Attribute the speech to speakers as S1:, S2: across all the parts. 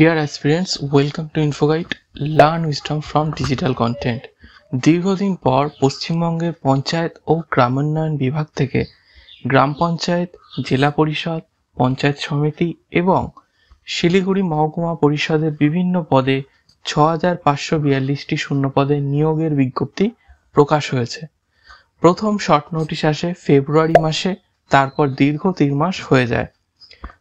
S1: deer aspirants welcome to Infoguide learn wisdom from digital content দীর্ঘদিন পর পশ্চিমবঙ্গের পঞ্চায়েত ও গ্রামোন্নয়ন বিভাগ থেকে গ্রাম পঞ্চায়েত জেলা পরিষদ পঞ্চায়েত সমিতি এবং শিলিগুড়ি মহকুমা পরিষদের বিভিন্ন পদে ছ হাজার পাঁচশো বিয়াল্লিশটি শূন্যপদে নিয়োগের বিজ্ঞপ্তি প্রকাশ হয়েছে প্রথম শর্ট নোটিশ আসে ফেব্রুয়ারি মাসে তারপর দীর্ঘ তিন মাস হয়ে যায়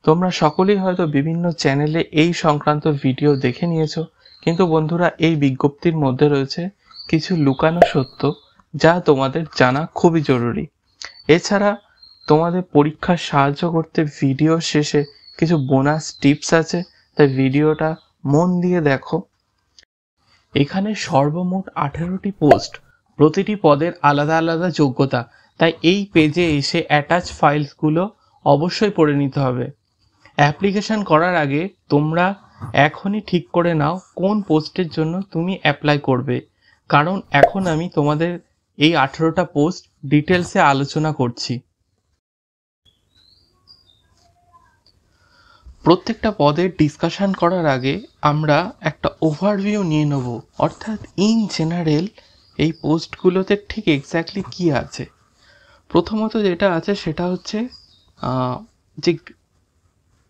S1: তোমরা সকলেই হয়তো বিভিন্ন চ্যানেলে এই সংক্রান্ত ভিডিও দেখে নিয়েছো কিন্তু বন্ধুরা এই বিজ্ঞপ্তির মধ্যে রয়েছে কিছু লুকানো সত্য যা তোমাদের জানা খুবই জরুরি এছাড়া তোমাদের পরীক্ষা সাহায্য করতে ভিডিও শেষে কিছু বোনাস টিপস আছে তাই ভিডিওটা মন দিয়ে দেখো এখানে সর্বমোট আঠেরোটি পোস্ট প্রতিটি পদের আলাদা আলাদা যোগ্যতা তাই এই পেজে এসে অ্যাটাচ ফাইলসগুলো অবশ্যই পড়ে নিতে হবে অ্যাপ্লিকেশান করার আগে তোমরা এখনই ঠিক করে নাও কোন পোস্টের জন্য তুমি অ্যাপ্লাই করবে কারণ এখন আমি তোমাদের এই আঠেরোটা পোস্ট ডিটেলসে আলোচনা করছি প্রত্যেকটা পদে ডিসকাশান করার আগে আমরা একটা ওভারভিউ নিয়ে নেব অর্থাৎ ইন জেনারেল এই পোস্টগুলোতে ঠিক এক্স্যাক্টলি কি আছে প্রথমত যেটা আছে সেটা হচ্ছে যে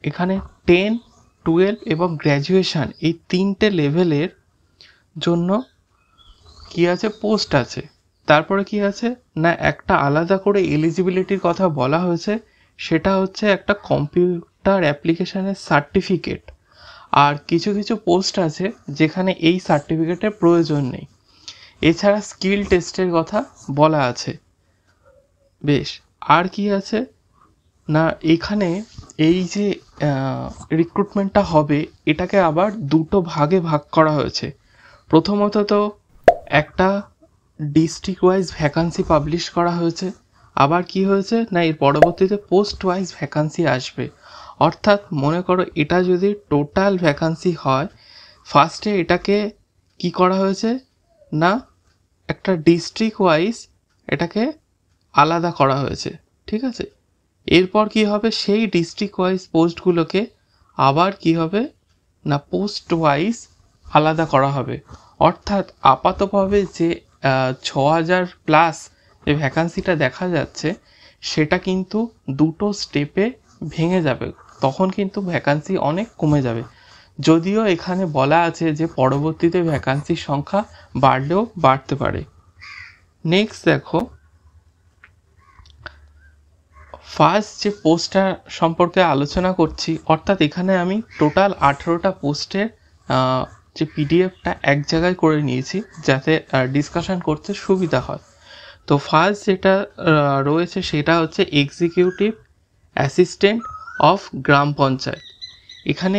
S1: এখানে টেন টুয়েলভ এবং গ্র্যাজুয়েশান এই তিনটে লেভেলের জন্য কি আছে পোস্ট আছে তারপরে কি আছে না একটা আলাদা করে এলিজিবিলিটির কথা বলা হয়েছে সেটা হচ্ছে একটা কম্পিউটার অ্যাপ্লিকেশানের সার্টিফিকেট আর কিছু কিছু পোস্ট আছে যেখানে এই সার্টিফিকেটের প্রয়োজন নেই এছাড়া স্কিল টেস্টের কথা বলা আছে বেশ আর কি আছে না এখানে এই যে রিক্রুটমেন্টটা হবে এটাকে আবার দুটো ভাগে ভাগ করা হয়েছে প্রথমত তো একটা ডিস্ট্রিক্ট ওয়াইজ ভ্যাকান্সি পাবলিশ করা হয়েছে আবার কি হয়েছে না এর পরবর্তীতে পোস্ট ওয়াইজ ভ্যাকান্সি আসবে অর্থাৎ মনে করো এটা যদি টোটাল ভ্যাকান্সি হয় ফার্স্টে এটাকে কি করা হয়েছে না একটা ডিস্ট্রিক্ট ওয়াইজ এটাকে আলাদা করা হয়েছে ঠিক আছে এরপর কি হবে সেই ডিস্ট্রিক্ট ওয়াইজ পোস্টগুলোকে আবার কি হবে না পোস্ট ওয়াইজ আলাদা করা হবে অর্থাৎ আপাতভাবে যে ছ হাজার প্লাস যে ভ্যাকান্সিটা দেখা যাচ্ছে সেটা কিন্তু দুটো স্টেপে ভেঙে যাবে তখন কিন্তু ভ্যাকান্সি অনেক কমে যাবে যদিও এখানে বলা আছে যে পরবর্তীতে ভ্যাকান্সির সংখ্যা বাড়লেও বাড়তে পারে নেক্সট দেখো ফার্স্ট যে পোস্টটা সম্পর্কে আলোচনা করছি অর্থাৎ এখানে আমি টোটাল আঠেরোটা পোস্টের যে পিডিএফটা এক জায়গায় করে নিয়েছি যাতে ডিসকাশন করতে সুবিধা হয় তো ফার্স্ট যেটা রয়েছে সেটা হচ্ছে executive assistant of gram panchayat এখানে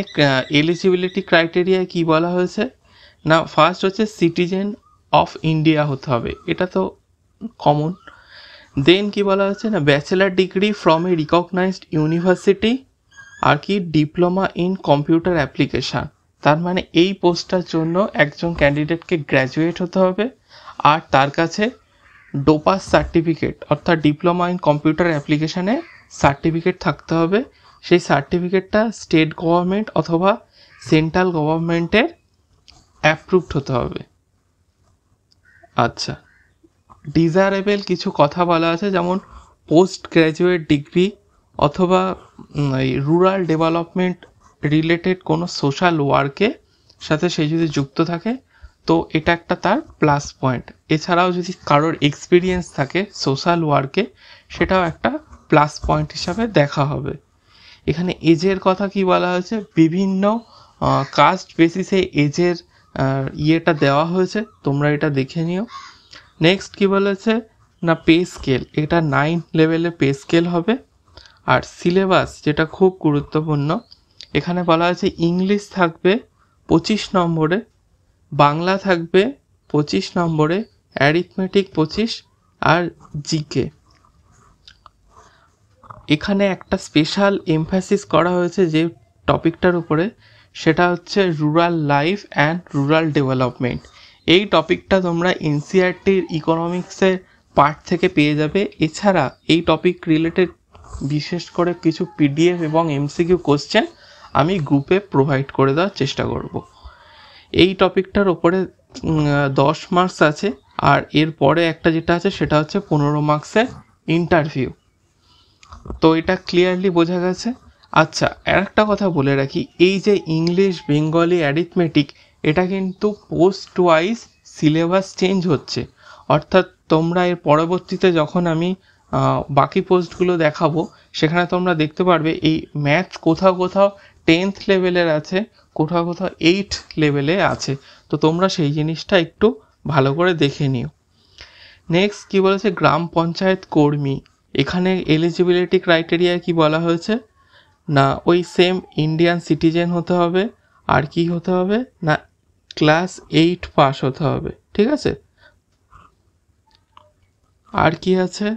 S1: এলিজিবিলিটি ক্রাইটেরিয়ায় কী বলা হয়েছে না ফার্স্ট হচ্ছে সিটিজেন অফ ইন্ডিয়া হতে হবে এটা তো কমন দেন কি বলা হচ্ছে না bachelor degree from a recognised university আর কি ডিপ্লোমা ইন কম্পিউটার অ্যাপ্লিকেশান তার মানে এই পোস্টটার জন্য একজন ক্যান্ডিডেটকে গ্র্যাজুয়েট হতে হবে আর তার কাছে ডোপাস সার্টিফিকেট অর্থাৎ ডিপ্লোমা ইন কম্পিউটার অ্যাপ্লিকেশানে সার্টিফিকেট থাকতে হবে সেই সার্টিফিকেটটা স্টেট গভর্নমেন্ট অথবা সেন্ট্রাল গভর্নমেন্টের অ্যাপ্রুভড হতে হবে আচ্ছা ডিজায়ারেবেল কিছু কথা বলা আছে যেমন পোস্ট গ্র্যাজুয়েট ডিগ্রি অথবা রুরাল ডেভেলপমেন্ট রিলেটেড কোনো সোশ্যাল ওয়ার্কে সাথে সে যদি যুক্ত থাকে তো এটা একটা তার প্লাস পয়েন্ট এছাড়াও যদি কারোর এক্সপিরিয়েন্স থাকে সোশ্যাল ওয়ার্কে সেটাও একটা প্লাস পয়েন্ট হিসাবে দেখা হবে এখানে এজের কথা কি বলা হয়েছে বিভিন্ন কাস্ট বেসিসে এজের ইয়েটা দেওয়া হয়েছে তোমরা এটা দেখে নিও নেক্সট কি বলেছে না পে স্কেল এটা নাইন লেভেলে পে স্কেল হবে আর সিলেবাস যেটা খুব গুরুত্বপূর্ণ এখানে বলা হয়েছে ইংলিশ থাকবে পঁচিশ নম্বরে বাংলা থাকবে পঁচিশ নম্বরে অ্যারিথমেটিক পঁচিশ আর জিকে এখানে একটা স্পেশাল এমফাসিস করা হয়েছে যে টপিকটার উপরে সেটা হচ্ছে rural life and rural development এই টপিকটা তোমরা এনসিআরটির ইকোনমিক্সের পার্ট থেকে পেয়ে যাবে এছাড়া এই টপিক রিলেটেড বিশেষ করে কিছু পিডিএফ এবং এমসিকিউ কোশ্চেন আমি গ্রুপে প্রোভাইড করে দেওয়ার চেষ্টা করব এই টপিকটার ওপরে দশ মার্কস আছে আর এর পরে একটা যেটা আছে সেটা হচ্ছে পনেরো মার্কসের ইন্টারভিউ তো এটা ক্লিয়ারলি বোঝা গেছে আচ্ছা আর একটা কথা বলে রাখি এই যে ইংলিশ বেঙ্গলি অ্যারিথমেটিক এটা কিন্তু পোস্ট ওয়াইজ সিলেবাস চেঞ্জ হচ্ছে অর্থাৎ তোমরা এর পরবর্তীতে যখন আমি বাকি পোস্টগুলো দেখাবো সেখানে তোমরা দেখতে পারবে এই ম্যাথ কোথাও কোথাও টেন্থ লেভেলের আছে কোথাও কোথাও এইট লেভেলে আছে তো তোমরা সেই জিনিসটা একটু ভালো করে দেখে নিও নেক্সট কী বলেছে গ্রাম পঞ্চায়েত কর্মী এখানে এলিজিবিলিটি ক্রাইটেরিয়া কি বলা হয়েছে না ওই সেম ইন্ডিয়ান সিটিজেন হতে হবে আর কি হতে হবে না ক্লাস এইট পাস হতে হবে ঠিক আছে আর কি আছে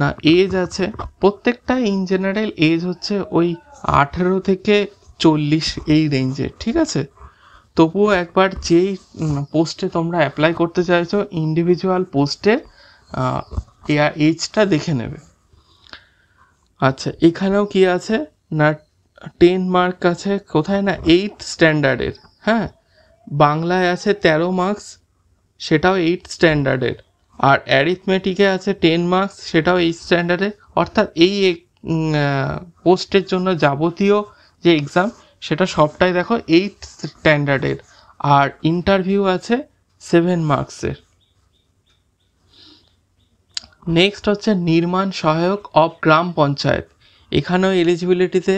S1: না এজ আছে প্রত্যেকটা ইন জেনারেল এজ হচ্ছে ওই আঠেরো থেকে চল্লিশ এই রেঞ্জে ঠিক আছে তবুও একবার যেই পোস্টে তোমরা অ্যাপ্লাই করতে চাইছো ইন্ডিভিজুয়াল পোস্টে এজটা দেখে নেবে আচ্ছা এখানেও কি আছে না টেন মার্ক আছে কোথায় না এইট স্ট্যান্ডার্ডের হ্যাঁ বাংলায় আছে তেরো মার্কস সেটাও এইট স্ট্যান্ডার্ডের আর অ্যারিথমেটিকে আছে টেন মার্কস সেটাও এইট স্ট্যান্ডার্ডের অর্থাৎ এই পোস্টের জন্য যাবতীয় যে এক্সাম সেটা সবটাই দেখো এইট স্ট্যান্ডার্ডের আর ইন্টারভিউ আছে সেভেন মার্কসের নেক্সট হচ্ছে নির্মাণ সহায়ক অফ গ্রাম পঞ্চায়েত এখানেও এলিজিবিলিটিতে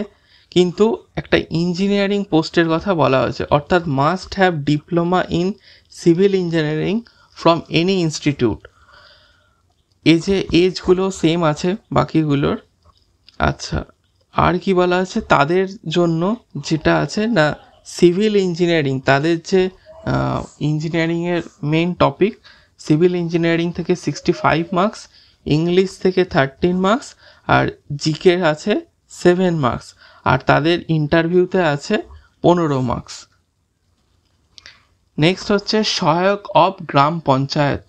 S1: কিন্তু একটা ইঞ্জিনিয়ারিং পোস্টের কথা বলা হয়েছে অর্থাৎ must have diploma in civil engineering from any institute এই যে এজগুলো সেম আছে বাকিগুলোর আচ্ছা আর কি বলা আছে তাদের জন্য যেটা আছে না সিভিল ইঞ্জিনিয়ারিং তাদের যে ইঞ্জিনিয়ারিংয়ের মেন টপিক সিভিল ইঞ্জিনিয়ারিং থেকে সিক্সটি ফাইভ মার্কস ইংলিশ থেকে থার্টিন মার্কস আর জিকের আছে সেভেন মার্কস আর তাদের ইন্টারভিউতে আছে পনেরো মার্কস নেক্সট হচ্ছে সহায়ক অব গ্রাম পঞ্চায়েত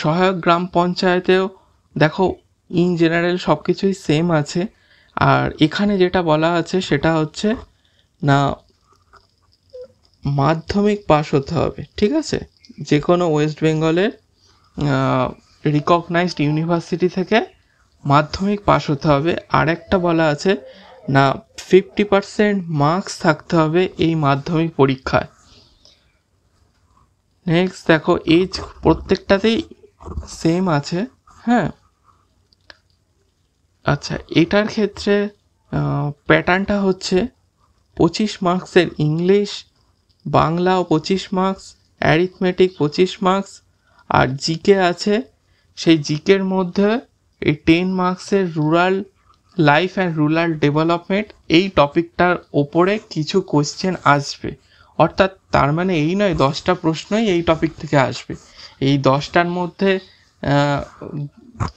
S1: সহায়ক গ্রাম পঞ্চায়েতেও দেখো ইন জেনারেল সব কিছুই সেম আছে আর এখানে যেটা বলা আছে সেটা হচ্ছে না মাধ্যমিক পাস হতে হবে ঠিক আছে যে কোনো ওয়েস্ট বেঙ্গলের রিকগনাইজড ইউনিভার্সিটি থেকে মাধ্যমিক পাস হতে হবে আর একটা বলা আছে না ফিফটি পারসেন্ট মার্কস থাকতে হবে এই মাধ্যমিক পরীক্ষায় নেক্সট দেখো এজ প্রত্যেকটাতেই সেম আছে হ্যাঁ আচ্ছা এটার ক্ষেত্রে প্যাটার্নটা হচ্ছে পঁচিশ মার্কসের ইংলিশ বাংলা পঁচিশ মার্কস অ্যারিথমেটিক পঁচিশ মার্কস আর জিকে আছে সেই জিকের মধ্যে এই টেন মার্কসের rural life and rural development এই টপিকটার ওপরে কিছু কোয়েশ্চেন আসবে অর্থাৎ তার মানে এই নয় দশটা প্রশ্নই এই টপিক থেকে আসবে এই দশটার মধ্যে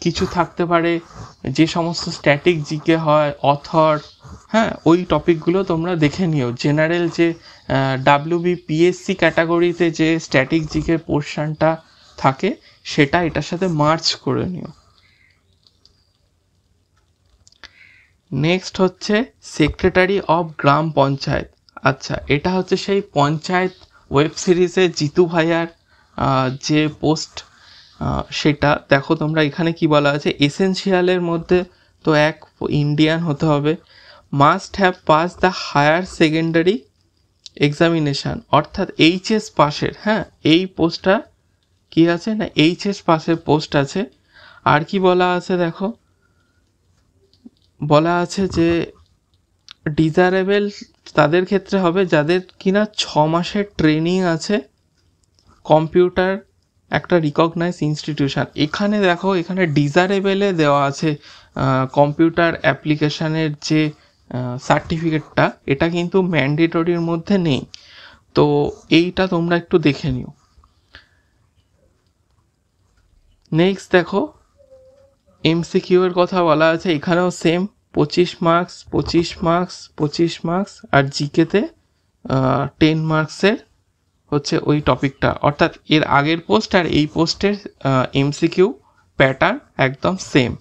S1: কিছু থাকতে পারে যে সমস্ত স্ট্যাটিক জিকে হয় অথর হ্যাঁ ওই টপিকগুলো তোমরা দেখে নিও জেনারেল যে ডাব্লিউবি পিএসসি ক্যাটাগরিতে যে স্ট্যাটিক জিকের পোর্শনটা থাকে সেটা এটার সাথে মার্চ করে নিও নেক্সট হচ্ছে সেক্রেটারি অফ গ্রাম পঞ্চায়েত আচ্ছা এটা হচ্ছে সেই পঞ্চায়েত ওয়েব সিরিজে জিতু ভাইয়ার যে পোস্ট সেটা দেখো তোমরা এখানে কি বলা আছে এসেন্সিয়ালের মধ্যে তো এক ইন্ডিয়ান হতে হবে must have pass the higher secondary examination অর্থাৎ এইচএস পাসের হ্যাঁ এই পোস্টটা কি আছে না এইচএস পাসের পোস্ট আছে আর কি বলা আছে দেখো বলা আছে যে ডিজারেবেল তাদের ক্ষেত্রে হবে যাদের কিনা ছ মাসের ট্রেনিং আছে কম্পিউটার একটা রিকগনাইজ ইনস্টিটিউশন এখানে দেখো এখানে ডিজারেবেলে দেওয়া আছে কম্পিউটার অ্যাপ্লিকেশানের যে সার্টিফিকেটটা এটা কিন্তু ম্যান্ডেটরির মধ্যে নেই তো এইটা তোমরা একটু দেখে নিও নেক্সট দেখো এমসিকিউ এর কথা বলা আছে এখানেও সেম পঁচিশ মার্কস পঁচিশ মার্কস পঁচিশ মার্কস আর জিকেতে টেন মার্কসের হচ্ছে ওই টপিকটা অর্থাৎ এর আগের পোস্ট আর এই পোস্টের এমসিকিউ প্যাটার্ন একদম সেম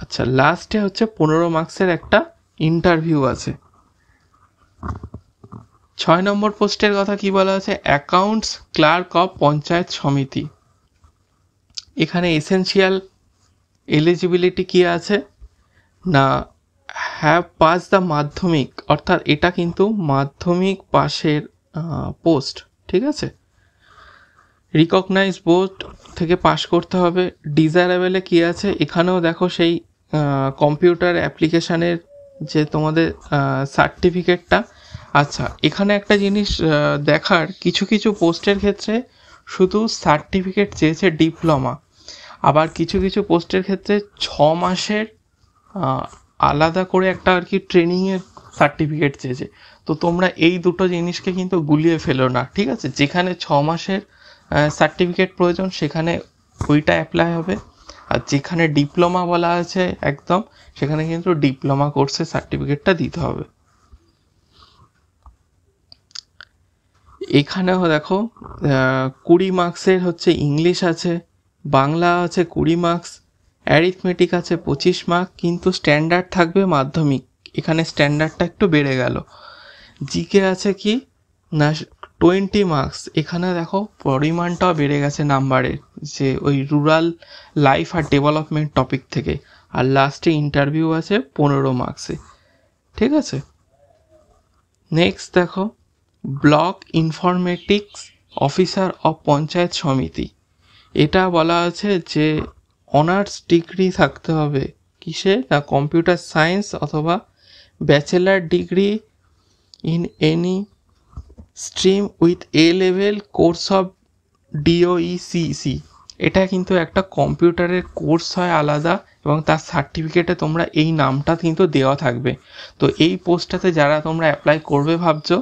S1: আচ্ছা লাস্টে হচ্ছে পনেরো মার্কসের একটা ইন্টারভিউ আছে ছয় নম্বর পোস্টের কথা কি বলা আছে অ্যাকাউন্টস ক্লার্ক অফ পঞ্চায়েত সমিতি এখানে এসেনশিয়াল এলিজিবিলিটি কী আছে না হ্যাভ পাস দ্য মাধ্যমিক অর্থাৎ এটা কিন্তু মাধ্যমিক পাশের পোস্ট ঠিক আছে রিকগনাইজ বোর্ড থেকে পাশ করতে হবে ডিজায়ারেবেলে কী আছে এখানেও দেখো সেই কম্পিউটার অ্যাপ্লিকেশানের যে তোমাদের সার্টিফিকেটটা আচ্ছা এখানে একটা জিনিস দেখার কিছু কিছু পোস্টের ক্ষেত্রে শুধু সার্টিফিকেট চেয়েছে ডিপ্লোমা আবার কিছু কিছু পোস্টের ক্ষেত্রে ছ মাসের আলাদা করে একটা আর কি ট্রেনিংয়ের সার্টিফিকেট চেয়েছে তো তোমরা এই দুটো জিনিসকে কিন্তু গুলিয়ে ফেলো না ঠিক আছে যেখানে ছ মাসের সার্টিফিকেট প্রয়োজন সেখানে ওইটা অ্যাপ্লাই হবে আর যেখানে ডিপ্লোমা বলা আছে একদম সেখানে কিন্তু ডিপ্লোমা কোর্সের সার্টিফিকেটটা দিতে হবে এখানেও দেখো কুড়ি মার্কসের হচ্ছে ইংলিশ আছে বাংলা আছে কুড়ি মার্কস অ্যারিথমেটিক আছে পঁচিশ মার্কস কিন্তু স্ট্যান্ডার্ড থাকবে মাধ্যমিক এখানে স্ট্যান্ডার্ডটা একটু বেড়ে গেল জিকে আছে কি না টোয়েন্টি মার্কস এখানে দেখো পরিমাণটাও বেড়ে গেছে নাম্বারের যে ওই রুরাল লাইফ আর ডেভেলপমেন্ট টপিক থেকে আর লাস্টে ইন্টারভিউ আছে পনেরো মার্কসে ঠিক আছে নেক্সট দেখো block informatics officer of panchayat samiti এটা বলা আছে যে অনার্স ডিগ্রি থাকতে হবে কিসে না কম্পিউটার সায়েন্স অথবা bachelor degree in any stream with A level course of DOECC এটা কিন্তু একটা কম্পিউটারের কোর্স হয় আলাদা এবং তার সার্টিফিকেটে তোমরা এই নামটা কিন্তু দেওয়া থাকবে তো এই পোস্টটাতে যারা তোমরা অ্যাপ্লাই করবে ভাবছো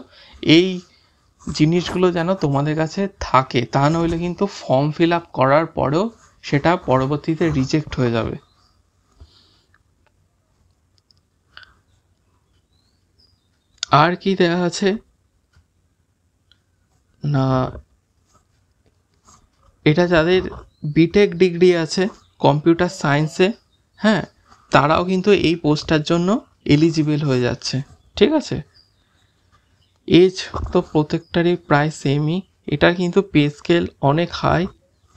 S1: এই জিনিসগুলো যেন তোমাদের কাছে থাকে তা নইলে কিন্তু ফর্ম ফিল আপ করার পরেও সেটা পরবর্তীতে রিজেক্ট হয়ে যাবে আর কি দেওয়া আছে না এটা যাদের বিটেক ডিগ্রি আছে কম্পিউটার সায়েন্সে হ্যাঁ তারাও কিন্তু এই পোস্টটার জন্য এলিজিবেল হয়ে যাচ্ছে ঠিক আছে এজ তো প্রত্যেকটারই প্রায় সেমই এটার কিন্তু পে স্কেল অনেক হাই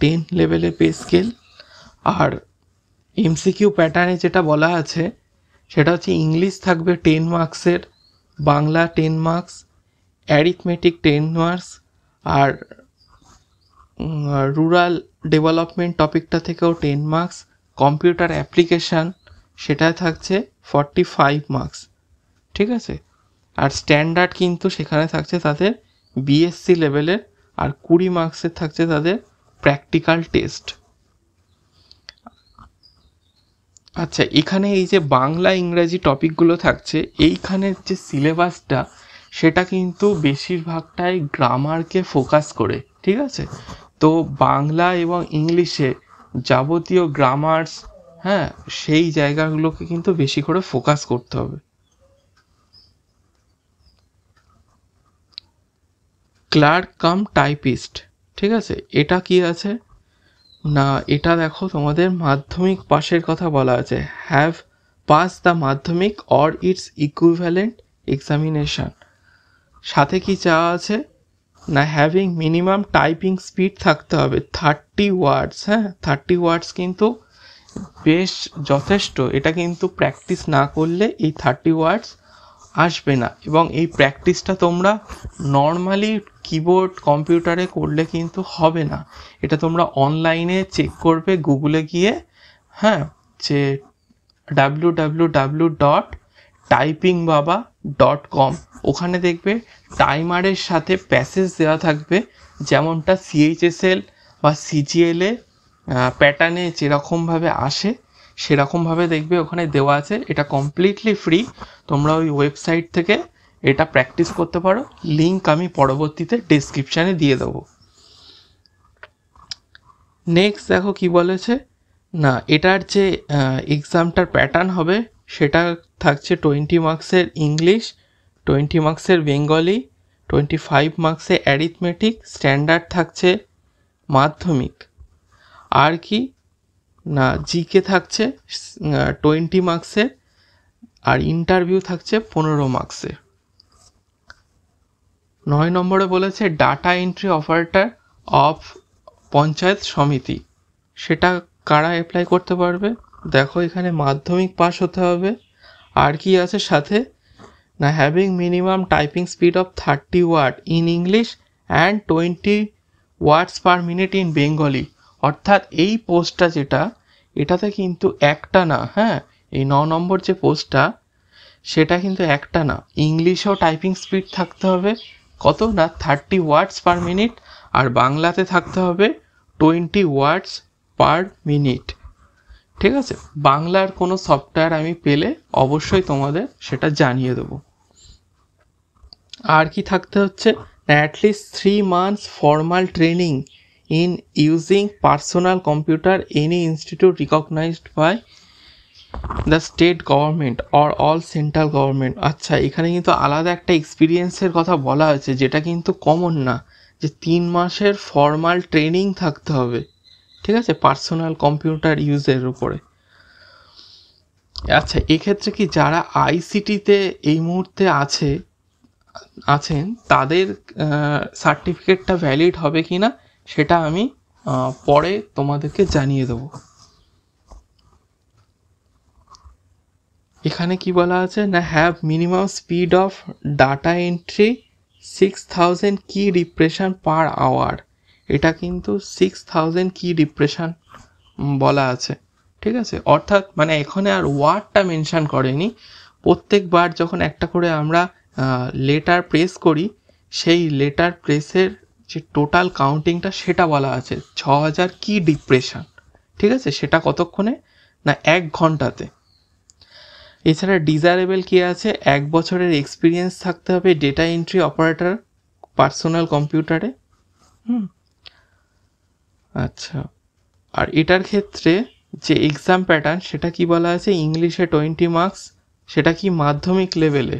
S1: টেন লেভেলে পে স্কেল আর এমসিকিউ প্যাটার্নে যেটা বলা আছে সেটা হচ্ছে ইংলিশ থাকবে টেন মার্কসের Bangla ten marks arithmetic ten marks আর রুরাল ডেভেলপমেন্ট টপিকটা থেকেও টেন মার্কস কম্পিউটার অ্যাপ্লিকেশান সেটায় থাকছে ফর্টি ফাইভ মার্কস ঠিক আছে আর স্ট্যান্ডার্ড কিন্তু সেখানে থাকছে তাদের বিএসসি লেভেলের আর কুড়ি মার্কসের থাকছে তাদের প্র্যাকটিক্যাল টেস্ট আচ্ছা এখানে এই যে বাংলা ইংরাজি টপিকগুলো থাকছে এইখানের যে সিলেবাসটা সেটা কিন্তু বেশিরভাগটাই গ্রামারকে ফোকাস করে ঠিক আছে তো বাংলা এবং ইংলিশে যাবতীয় গ্রামার্স হ্যাঁ সেই জায়গাগুলোকে কিন্তু বেশি করে ফোকাস করতে হবে ক্লার্ক কাম টাইপিস্ট ঠিক আছে এটা কি আছে না এটা দেখো তোমাদের মাধ্যমিক পাশের কথা বলা আছে have pass the Madhyamik or its equivalent examination সাথে কি চাওয়া আছে না হ্যাভিং মিনিমাম টাইপিং স্পিড থাকতে হবে থার্টি ওয়ার্ডস হ্যাঁ থার্টি ওয়ার্ডস কিন্তু বেশ যথেষ্ট এটা কিন্তু প্র্যাকটিস না করলে এই থার্টি ওয়ার্ডস আসবে না এবং এই প্র্যাকটিসটা তোমরা নর্মালি কিবোর্ড কম্পিউটারে করলে কিন্তু হবে না এটা তোমরা অনলাইনে চেক করবে গুগলে গিয়ে হ্যাঁ যে W W W dot typing baba dot com ওখানে দেখবে টাইমারের সাথে প্যাসেজ দেওয়া থাকবে যেমনটা সিএইচএসএল বা সিজিএলে প্যাটার্নে যেরকমভাবে আসে সেরকমভাবে দেখবে ওখানে দেওয়া আছে এটা কমপ্লিটলি ফ্রি তোমরা ওই ওয়েবসাইট থেকে এটা প্র্যাকটিস করতে পারো লিঙ্ক আমি পরবর্তীতে ডেসক্রিপশানে দিয়ে দেবো নেক্সট দেখো কি বলেছে না এটার যে এক্সামটার প্যাটার্ন হবে সেটা থাকছে টোয়েন্টি মার্কসের ইংলিশ টোয়েন্টি মার্কসের বেঙ্গলি টোয়েন্টি ফাইভ মার্কসের অ্যারিথমেটিক স্ট্যান্ডার্ড থাকছে মাধ্যমিক আর কি না জিকে থাকছে টোয়েন্টি মার্কসের আর ইন্টারভিউ থাকছে পনেরো মার্কসের নয় নম্বরে বলেছে data entry operator of panchayat samiti সেটা কারা অ্যাপ্লাই করতে পারবে দেখো এখানে মাধ্যমিক পাস হতে হবে আর কি আছে সাথে না having minimum typing speed of thirty word in English and twenty words per minute in Bengali অর্থাৎ এই পোস্টটা যেটা এটাতে কিন্তু একটা না হ্যাঁ এই ন নম্বর যে পোস্টটা সেটা কিন্তু একটা না ইংলিশেও টাইপিং স্পিড থাকতে হবে কত না থার্টি ওয়ার্ডস পার মিনিট আর বাংলাতে থাকতে হবে টোয়েন্টি ওয়ার্ডস পার মিনিট ঠিক আছে বাংলার কোনো সফটওয়্যার আমি পেলে অবশ্যই তোমাদের সেটা জানিয়ে দেবো আর কি থাকতে হচ্ছে at least three months formal training in using personal computer any institute recognised by the state government or all central government আচ্ছা এখানে কিন্তু আলাদা একটা এক্সপিরিয়েন্সের কথা বলা হয়েছে যেটা কিন্তু কমন না যে তিন মাসের ফর্মাল ট্রেনিং থাকতে হবে ঠিক আছে পার্সোনাল কম্পিউটার ইউজের উপরে আচ্ছা এক্ষেত্রে কি যারা আইসিটিতে এই মুহূর্তে আছে আছেন তাদের সার্টিফিকেটটা ভ্যালিড হবে কি না সেটা আমি পরে তোমাদেরকে জানিয়ে দেব এখানে কি বলা আছে না have minimum speed of data entry six thousand key depression per hour এটা কিন্তু সিক্স থাউজেন্ড কি ডিপ্রেশান বলা আছে ঠিক আছে অর্থাৎ মানে এখানে আর ওয়ার্ডটা মেনশান করেনি প্রত্যেকবার যখন একটা করে আমরা লেটার প্রেস করি সেই লেটার প্রেসের যে টোটাল কাউন্টিংটা সেটা বলা আছে ছ হাজার কি ডিপ্রেশান ঠিক আছে সেটা কতক্ষণে না এক ঘন্টাতে এছাড়া ডিজারেবল কি আছে এক বছরের এক্সপিরিয়েন্স থাকতে হবে ডেটা এন্ট্রি অপারেটর পার্সোনাল কম্পিউটারে হুম আচ্ছা আর এটার ক্ষেত্রে যে এক্সাম প্যাটার্ন সেটা কি বলা আছে ইংলিশে টোয়েন্টি মার্কস সেটা কি মাধ্যমিক লেভেলে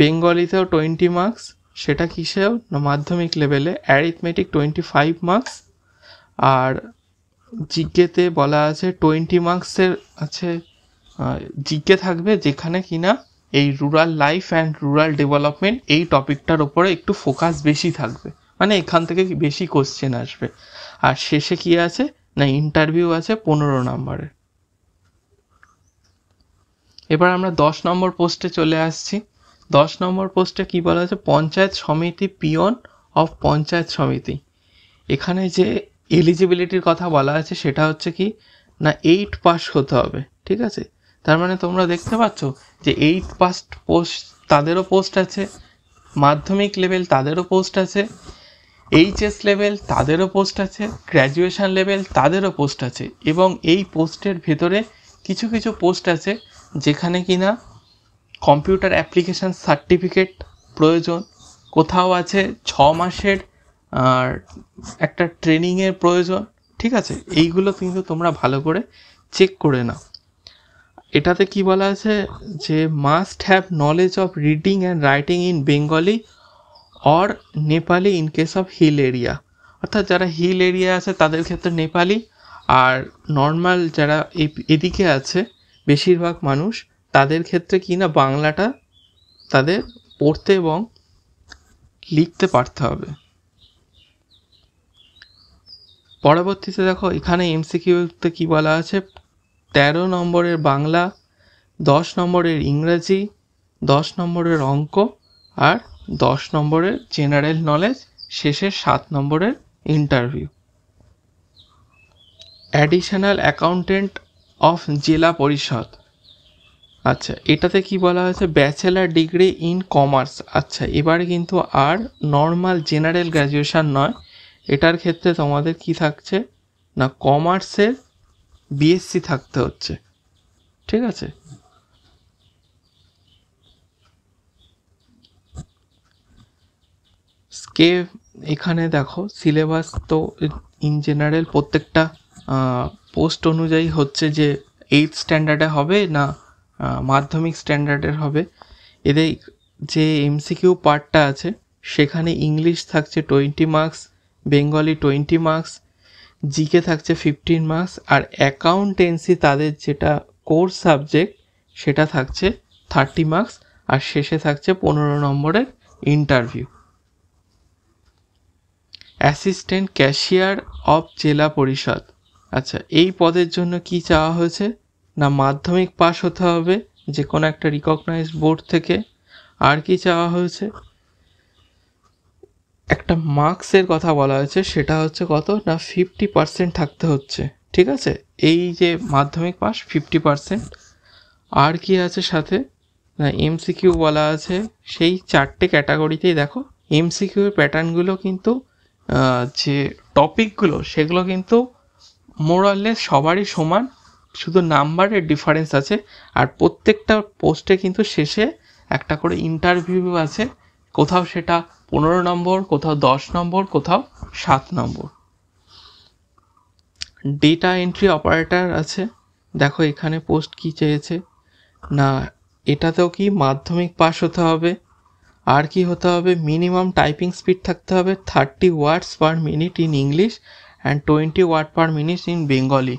S1: বেঙ্গলিতেও টোয়েন্টি মার্কস সেটা কিসেও না মাধ্যমিক লেভেলে অ্যারিথমেটিক টোয়েন্টি ফাইভ মার্কস আর জিজ্ঞেতে বলা আছে টোয়েন্টি মার্কসের আছে জিজ্ঞে থাকবে যেখানে কিনা এই rural life and rural development এই টপিকটার ওপরে একটু ফোকাস বেশি থাকবে মানে এখান থেকে বেশি কোশ্চেন আসবে আর শেষে কি আছে না ইন্টারভিউ আছে পনেরো নম্বরে এবার আমরা দশ নম্বর পোস্টে চলে আসছি দশ নম্বর পোস্টে কি বলা আছে পঞ্চায়েত সমিতি পিয়ন অফ পঞ্চায়েত সমিতি এখানে যে এলিজিবিলিটির কথা বলা আছে সেটা হচ্ছে কি না এইট পাস হতে হবে ঠিক আছে তার মানে তোমরা দেখতে পাচ্ছ যে এইট পাস পোস্ট তাদেরও পোস্ট আছে মাধ্যমিক লেভেল তাদেরও পোস্ট আছে এইচএস লেভেল তাদেরও পোস্ট আছে গ্র্যাজুয়েশান লেভেল তাদেরও পোস্ট আছে এবং এই পোস্টের ভেতরে কিছু কিছু পোস্ট আছে যেখানে কি না কম্পিউটার অ্যাপ্লিকেশান সার্টিফিকেট প্রয়োজন কোথাও আছে ছ মাসের আর একটা ট্রেনিংয়ের প্রয়োজন ঠিক আছে এইগুলো কিন্তু তোমরা ভালো করে চেক করে নাও এটাতে কি বলা আছে যে must have knowledge of reading and writing in Bengali or Nepali in case of hill area অর্থাৎ যারা হিল এরিয়া আছে তাদের ক্ষেত্রে নেপালি আর নর্মাল যারা এদিকে আছে বেশিরভাগ মানুষ তাদের ক্ষেত্রে কি না বাংলাটা তাদের পড়তে এবং লিখতে পারতে হবে পরবর্তীতে দেখো এখানে এমসিকিউতে কি বলা আছে তেরো নম্বরের বাংলা দশ নম্বরের ইংরাজি দশ নম্বরের অঙ্ক আর দশ নম্বরের জেনারেল নলেজ শেষের সাত নম্বরের ইন্টারভিউ অ্যাডিশনাল অ্যাকাউন্টেন্ট অফ জেলা পরিষদ আচ্ছা এটাতে কি বলা হয়েছে ব্যাচেলার ডিগ্রি ইন কমার্স আচ্ছা এবারে কিন্তু আর নর্মাল জেনারেল গ্র্যাজুয়েশান নয় এটার ক্ষেত্রে তোমাদের কি থাকছে না কমার্সের বিএসসি থাকতে হচ্ছে ঠিক আছে আজকে এখানে দেখো সিলেবাস তো ইন জেনারেল প্রত্যেকটা পোস্ট অনুযায়ী হচ্ছে যে এইথ স্ট্যান্ডার্ডে হবে না মাধ্যমিক স্ট্যান্ডার্ডের হবে এদের যে এমসিকিউ পার্টটা আছে সেখানে ইংলিশ থাকছে twenty marks Bengali twenty marks GK থাকছে ফিফটিন মার্কস আর অ্যাকাউন্টেন্সি তাদের যেটা কোর সাবজেক্ট সেটা থাকছে থার্টি মার্কস আর শেষে থাকছে পনেরো নম্বরের ইন্টারভিউ অ্যাসিস্ট্যান্ট ক্যাশিয়ার অব জেলা পরিষদ আচ্ছা এই পদের জন্য কি চাওয়া হয়েছে না মাধ্যমিক পাস হতে হবে যে কোনো একটা রিকগনাইজড বোর্ড থেকে আর কি চাওয়া হয়েছে একটা মার্কসের কথা বলা হয়েছে সেটা হচ্ছে কত না ফিফটি পার্সেন্ট থাকতে হচ্ছে ঠিক আছে এই যে মাধ্যমিক পাস ফিফটি পার্সেন্ট আর কি আছে সাথে না এমসিকিউ বলা আছে সেই চারটে ক্যাটাগরিতেই দেখো এমসিকিউ প্যাটার্নগুলো কিন্তু যে টপিকগুলো সেগুলো কিন্তু মোরালে সবারই সমান শুধু নাম্বারের ডিফারেন্স আছে আর প্রত্যেকটা পোস্টে কিন্তু শেষে একটা করে ইন্টারভিউ আছে কোথাও সেটা পনেরো নম্বর কোথাও দশ নম্বর কোথাও সাত নম্বর ডেটা এন্ট্রি অপারেটর আছে দেখো এখানে পোস্ট কি চেয়েছে না এটাতেও কি মাধ্যমিক পাস হতে হবে আর কি হতে হবে মিনিমাম টাইপিং স্পিড থাকতে হবে thirty words per minute in English and twenty word per minute in Bengali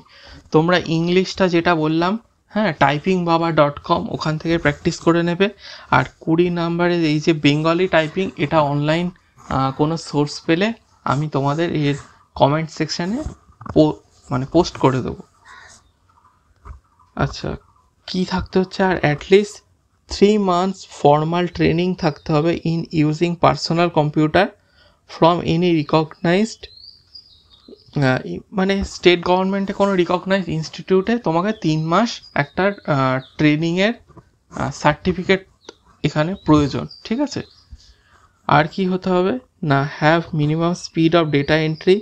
S1: তোমরা ইংলিশটা যেটা বললাম হ্যাঁ টাইপিং বাবা ডট কম ওখান থেকে প্র্যাকটিস করে নেবে আর কুড়ি নাম্বারে এই যে বেঙ্গলি টাইপিং এটা অনলাইন কোনো সোর্স পেলে আমি তোমাদের এর কমেন্ট সেকশানে মানে পোস্ট করে দেবো আচ্ছা কী থাকতে হচ্ছে আর at least three months formal training থাকতে হবে in using personal computer from any recognised মানে স্টেট গভর্নমেন্টে কোনো রিকগনাইজ ইনস্টিটিউটে তোমাকে তিন মাস একটা ট্রেনিংয়ের সার্টিফিকেট এখানে প্রয়োজন ঠিক আছে আর কি হতে হবে না have minimum speed of data entry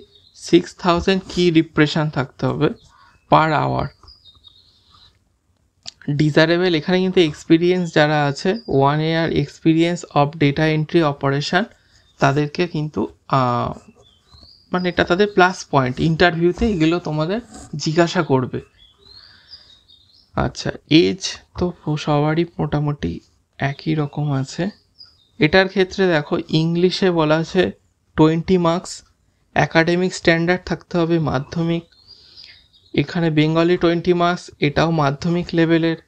S1: six thousand key depression থাকতে হবে পার আওয়ার ডিজারেবেল এখানে কিন্তু এক্সপিরিয়েন্স যারা আছে one year experience of data entry operation তাদেরকে কিন্তু মানে এটা তাদের প্লাস পয়েন্ট ইন্টারভিউতে এগুলো তোমাদের জিজ্ঞাসা করবে আচ্ছা এজ তো সবারই মোটামুটি একই রকম আছে এটার ক্ষেত্রে দেখো ইংলিশে বলা আছে টোয়েন্টি মার্কস অ্যাকাডেমিক স্ট্যান্ডার্ড থাকতে হবে মাধ্যমিক এখানে বেঙ্গলি টোয়েন্টি মার্কস এটাও মাধ্যমিক লেভেলের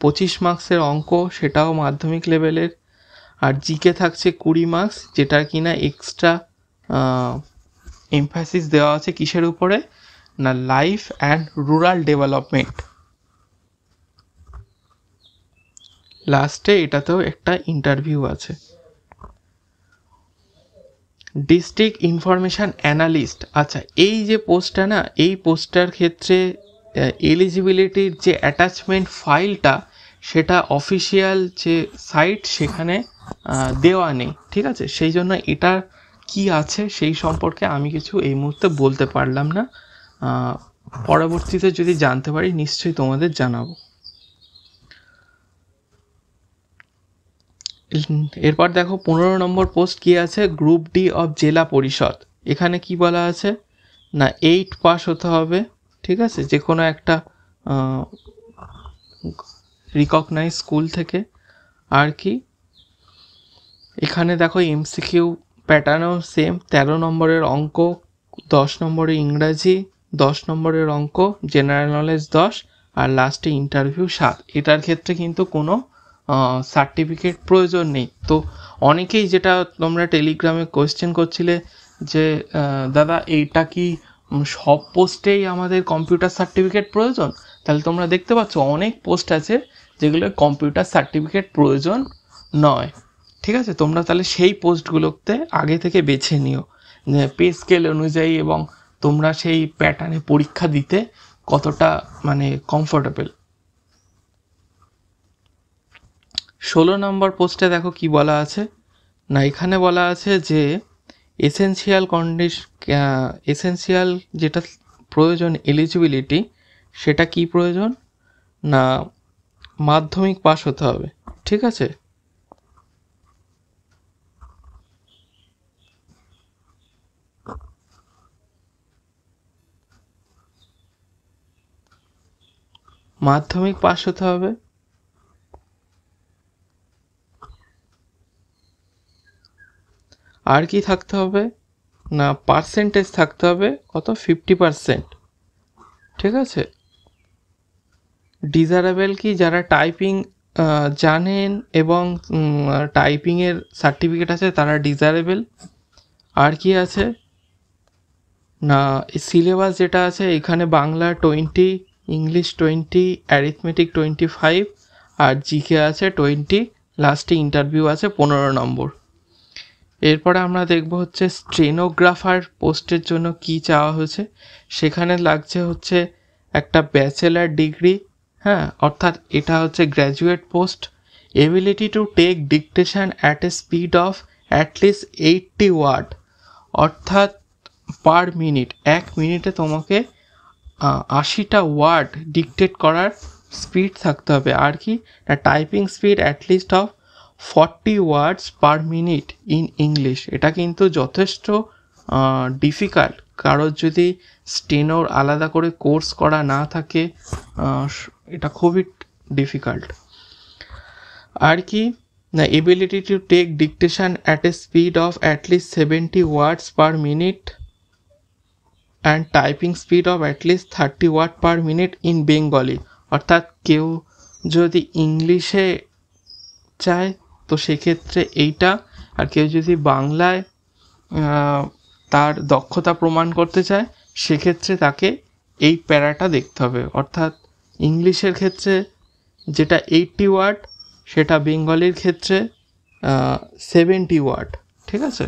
S1: পঁচিশ মার্কসের অঙ্ক সেটাও মাধ্যমিক লেভেলের আর জিকে থাকছে কুড়ি মার্কস যেটা কি না এক্সট্রা এমফাসিস দেওয়া আছে কিসের উপরে না লাইফ অ্যান্ড রুরাল ডেভেলপমেন্ট লাস্টে এটাতেও একটা ইন্টারভিউ আছে ডিস্ট্রিক্ট ইনফরমেশান অ্যানালিস্ট আচ্ছা এই যে পোস্টটা না এই পোস্টটার ক্ষেত্রে এলিজিবিলিটির যে অ্যাটাচমেন্ট ফাইলটা সেটা অফিসিয়াল যে সাইট সেখানে দেওয়া নেই ঠিক আছে সেই জন্য এটা কি আছে সেই সম্পর্কে আমি কিছু এই মুহূর্তে বলতে পারলাম না পরবর্তীতে যদি জানতে পারি নিশ্চয়ই তোমাদের জানাবো এরপর দেখো পনেরো নম্বর পোস্ট কি আছে গ্রুপ ডি অফ জেলা পরিষদ এখানে কি বলা আছে না এইট পাস হতে হবে ঠিক আছে যে কোনো একটা রিকগনাইজ স্কুল থেকে আর কি এখানে দেখো এমসিকিউ প্যাটার্নও সেম তেরো নম্বরের অঙ্ক দশ নম্বরে ইংরাজি দশ নম্বরের অঙ্ক জেনারেল নলেজ দশ আর লাস্টে ইন্টারভিউ সাত এটার ক্ষেত্রে কিন্তু কোনো সার্টিফিকেট প্রয়োজন নেই তো অনেকেই যেটা তোমরা টেলিগ্রামে কোয়েশ্চেন করছিলে যে দাদা এইটা কি সব পোস্টেই আমাদের কম্পিউটার সার্টিফিকেট প্রয়োজন তাহলে তোমরা দেখতে পাচ্ছ অনেক পোস্ট আছে যেগুলো কম্পিউটার সার্টিফিকেট প্রয়োজন নয় ঠিক আছে তোমরা তাহলে সেই পোস্টগুলোতে আগে থেকে বেছে নিও পে স্কেল অনুযায়ী এবং তোমরা সেই প্যাটার্নে পরীক্ষা দিতে কতটা মানে কমফোর্টেবল ষোলো নম্বর পোস্টে দেখো কি বলা আছে না এখানে বলা আছে যে এসেন্সিয়াল কন্ডিশ এসেন্সিয়াল যেটা প্রয়োজন এলিজিবিলিটি সেটা কি প্রয়োজন না মাধ্যমিক পাশ হতে হবে ঠিক আছে মাধ্যমিক পাশ হতে হবে আর কি থাকতে হবে না পার্সেন্টেজ থাকতে হবে কত ফিফটি পারসেন্ট ঠিক আছে ডিজারেবেল কি যারা টাইপিং জানেন এবং টাইপিংয়ের সার্টিফিকেট আছে তারা ডিজারেবেল আর কি আছে না সিলেবাস যেটা আছে এখানে Bangla twenty English twenty arithmetic twenty five আর জিকে আছে টোয়েন্টি লাস্টে ইন্টারভিউ আছে পনেরো নম্বর এরপরে আমরা দেখব হচ্ছে স্ট্রেনোগ্রাফার পোস্টের জন্য কি চাওয়া হয়েছে সেখানে লাগছে হচ্ছে একটা ব্যাচেলার ডিগ্রি হ্যাঁ অর্থাৎ এটা হচ্ছে graduate post ability to take dictation at a speed of at least eighty word অর্থাৎ পার মিনিট এক মিনিটে তোমাকে আশিটা ওয়ার্ড ডিকটেট করার স্পিড থাকতে হবে আর কি typing speed at least of forty words per minute in English এটা কিন্তু যথেষ্ট ডিফিকাল্ট কারোর যদি স্টেনোর আলাদা করে কোর্স করা না থাকে এটা খুবই ডিফিকাল্ট আর কি না ability to take dictation at a speed of at least seventy words per minute and typing speed of at least thirty word per minute in Bengali অর্থাৎ কেউ যদি ইংলিশে চায় তো সেক্ষেত্রে এইটা আর কেউ যদি বাংলায় তার দক্ষতা প্রমাণ করতে চায় সেক্ষেত্রে তাকে এই প্যারাটা দেখতে হবে অর্থাৎ ইংলিশের ক্ষেত্রে যেটা এইটটি ওয়ার্ড সেটা বেঙ্গলির ক্ষেত্রে সেভেন্টি ওয়ার্ড ঠিক আছে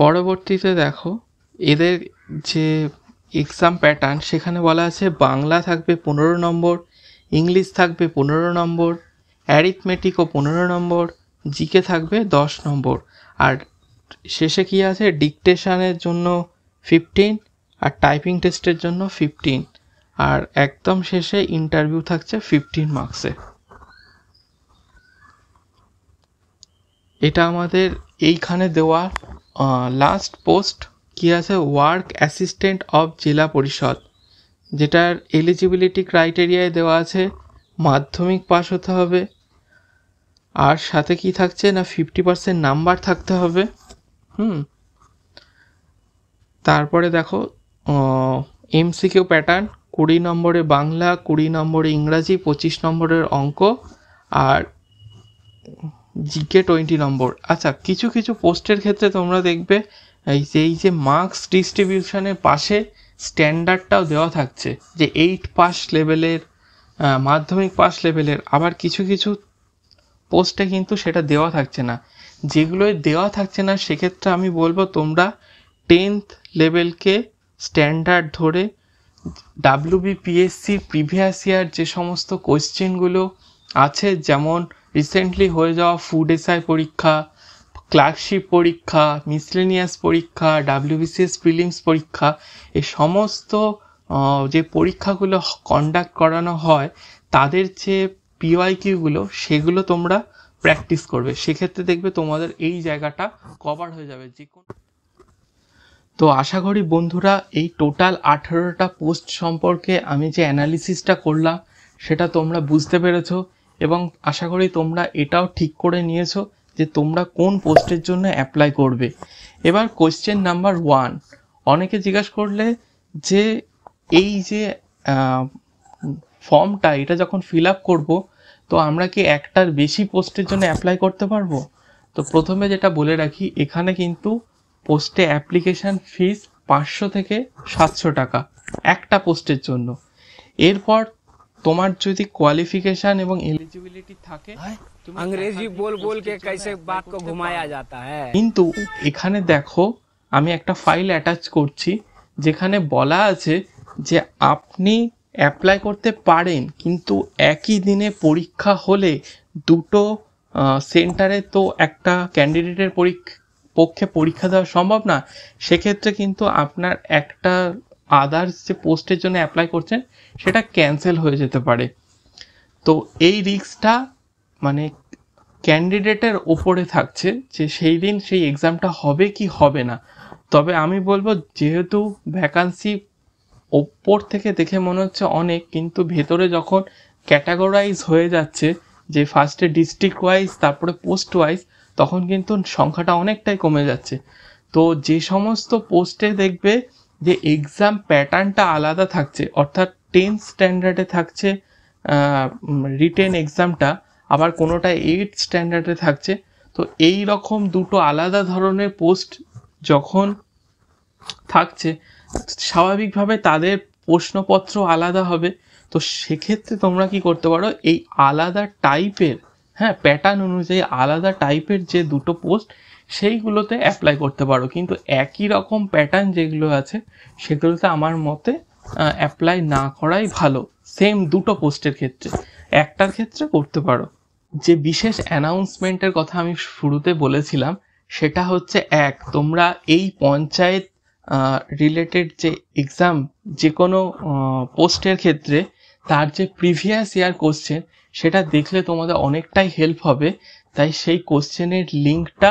S1: পরবর্তীতে দেখো এদের যে এক্সাম প্যাটার্ন সেখানে বলা আছে বাংলা থাকবে পনেরো নম্বর ইংলিশ থাকবে পনেরো নম্বর অ্যারিথমেটিক ও পনেরো নম্বর জিকে থাকবে দশ নম্বর আর শেষে কি আছে ডিকটেশানের জন্য ফিফটিন আর টাইপিং টেস্টের জন্য ফিফটিন আর একদম শেষে ইন্টারভিউ থাকছে ফিফটিন মার্কসে এটা আমাদের এইখানে দেওয়া লাস্ট পোস্ট কি আছে ওয়ার্ক অ্যাসিস্ট্যান্ট অফ জেলা পরিষদ যেটার এলিজিবিলিটি ক্রাইটেরিয়ায় দেওয়া আছে মাধ্যমিক পাশ হতে হবে আর সাথে কি থাকছে না ফিফটি পার্সেন্ট নাম্বার থাকতে হবে হুম তারপরে দেখো এমসিকিউ প্যাটার্ন কুড়ি নম্বরে বাংলা কুড়ি নম্বরে ইংরাজি পঁচিশ নম্বরের অঙ্ক আর জিকে টোয়েন্টি নম্বর আচ্ছা কিছু কিছু পোস্টের ক্ষেত্রে তোমরা দেখবে এই যে এই যে মার্কস ডিস্ট্রিবিউশনের পাশে স্ট্যান্ডার্ডটাও দেওয়া থাকছে যে এইট পাস লেভেলের মাধ্যমিক পাস লেভেলের আবার কিছু কিছু পোস্টে কিন্তু সেটা দেওয়া থাকছে না যেগুলো দেওয়া থাকছে না সেক্ষেত্রে আমি বলবো তোমরা টেন্থ লেভেলকে স্ট্যান্ডার্ড ধরে ডাব্লিউবিপিএসসির প্রিভিয়াস ইয়ার যে সমস্ত কোয়েশ্চেনগুলো আছে যেমন রিসেন্টলি হয়ে যাওয়া ফুড এসআই পরীক্ষা ক্লার্কশিপ পরীক্ষা মিসলেনিয়াস পরীক্ষা ডাব্লিউবিসিএস প্রিলিমস পরীক্ষা এ সমস্ত যে পরীক্ষাগুলো কন্ডাক্ট করানো হয় তাদের যে পিওয়াইকিউগুলো সেগুলো তোমরা প্র্যাকটিস করবে সেক্ষেত্রে দেখবে তোমাদের এই জায়গাটা কভার হয়ে যাবে যে কোনো তো আশা করি বন্ধুরা এই টোটাল আঠেরোটা পোস্ট সম্পর্কে আমি যে অ্যানালিসিসটা করলাম সেটা তোমরা বুঝতে পেরেছো এবং আশা করি তোমরা এটাও ঠিক করে নিয়েছো যে তোমরা কোন পোস্টের জন্য অ্যাপ্লাই করবে এবার কোয়েশ্চেন নাম্বার ওয়ান অনেকে জিজ্ঞাসা করলে যে এই যে ফর্মটা এটা যখন ফিল আপ করবো তো আমরা কি একটার বেশি পোস্টের জন্য অ্যাপ্লাই করতে পারবো তো প্রথমে যেটা বলে রাখি এখানে কিন্তু পোস্টে অ্যাপ্লিকেশান ফিস পাঁচশো থেকে সাতশো টাকা একটা পোস্টের জন্য এরপর তোমার যদি কোয়ালিফিকেশন এবং এলিজিবিলিটি থাকে ইংরেজি বল বল কে কাইসে বাত কো ঘুমায়া जाता হ্যায় কিন্তু এখানে দেখো আমি একটা ফাইল অ্যাটাচ করছি যেখানে বলা আছে যে আপনি অ্যাপ্লাই করতে পারেন কিন্তু একই দিনে পরীক্ষা হলে দুটো সেন্টারে তো একটা ক্যান্ডিডেটের পক্ষে পরীক্ষা দেওয়া সম্ভব না সেক্ষেত্রে কিন্তু আপনার একটা আদার্স যে পোস্টের জন্য অ্যাপ্লাই করছেন সেটা ক্যান্সেল হয়ে যেতে পারে তো এই রিস্কটা মানে ক্যান্ডিডেটের ওপরে থাকছে যে সেই দিন সেই এক্সামটা হবে কি হবে না তবে আমি বলবো যেহেতু ভ্যাকান্সি ওপর থেকে দেখে মনে হচ্ছে অনেক কিন্তু ভেতরে যখন ক্যাটাগরাইজ হয়ে যাচ্ছে যে ফার্স্টে ডিস্ট্রিক্ট ওয়াইজ তারপরে পোস্ট ওয়াইজ তখন কিন্তু সংখ্যাটা অনেকটাই কমে যাচ্ছে তো যে সমস্ত পোস্টে দেখবে যে এক্সাম প্যাটার্নটা আলাদা থাকছে অর্থাৎ টেন স্ট্যান্ডার্ডে থাকছে রিটেন এক্সামটা আবার কোনোটা এইট স্ট্যান্ডার্ডে থাকছে তো এই রকম দুটো আলাদা ধরনের পোস্ট যখন থাকছে স্বাভাবিকভাবে তাদের প্রশ্নপত্র আলাদা হবে তো সেক্ষেত্রে তোমরা কি করতে পারো এই আলাদা টাইপের হ্যাঁ প্যাটার্ন অনুযায়ী আলাদা টাইপের যে দুটো পোস্ট সেইগুলোতে অ্যাপ্লাই করতে পারো কিন্তু একই রকম প্যাটার্ন যেগুলো আছে সেগুলোতে আমার মতে অ্যাপ্লাই না করাই ভালো সেম দুটো পোস্টের ক্ষেত্রে একটার ক্ষেত্রে করতে পারো যে বিশেষ অ্যানাউন্সমেন্টের কথা আমি শুরুতে বলেছিলাম সেটা হচ্ছে এক তোমরা এই পঞ্চায়েত রিলেটেড যে এক্সাম যে কোনো পোস্টের ক্ষেত্রে তার যে প্রিভিয়াস ইয়ার কোশ্চেন সেটা দেখলে তোমাদের অনেকটাই হেল্প হবে তাই সেই কোশ্চেনের লিঙ্কটা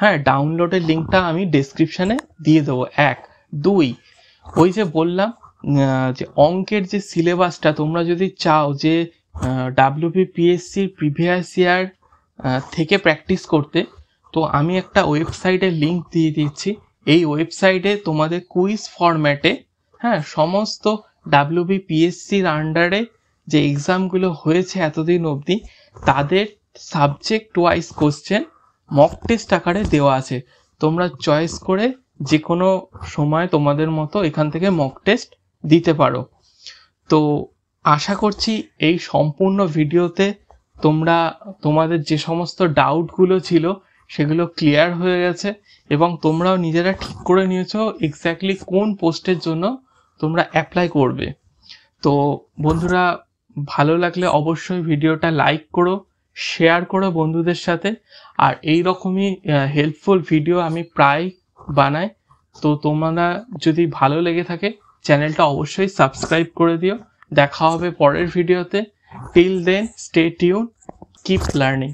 S1: হ্যাঁ ডাউনলোডের লিঙ্কটা আমি ডেসক্রিপশানে দিয়ে দেবো এক দুই ওই যে বললাম যে অঙ্কের যে সিলেবাসটা তোমরা যদি চাও যে ডাব্লিউবিপিএসসির প্রিভিয়াস ইয়ার থেকে প্র্যাকটিস করতে তো আমি একটা ওয়েবসাইটের লিঙ্ক দিয়ে দিচ্ছি এই ওয়েবসাইটে তোমাদের কুইজ ফরম্যাটে হ্যাঁ সমস্ত পিএসসির আন্ডারে যে এক্সামগুলো হয়েছে এতদিন অবধি তাদের subject wise question mock test আকারে দেওয়া আছে তোমরা চয়েস করে যে কোনো সময় তোমাদের মতো এখান থেকে মক টেস্ট দিতে পারো তো আশা করছি এই সম্পূর্ণ ভিডিওতে তোমরা তোমাদের যে সমস্ত ডাউটগুলো ছিল সেগুলো ক্লিয়ার হয়ে গেছে এবং তোমরাও নিজেরা ঠিক করে নিয়েছো এক্স্যাক্টলি কোন পোস্টের জন্য তোমরা অ্যাপ্লাই করবে তো বন্ধুরা ভালো লাগলে অবশ্যই ভিডিওটা লাইক করো শেয়ার করো বন্ধুদের সাথে আর এই রকমই হেল্পফুল ভিডিও আমি প্রায় বানাই তো তোমরা যদি ভালো লেগে থাকে চ্যানেলটা অবশ্যই সাবস্ক্রাইব করে দিও দেখা হবে পরের ভিডিওতে till then stay tune keep learning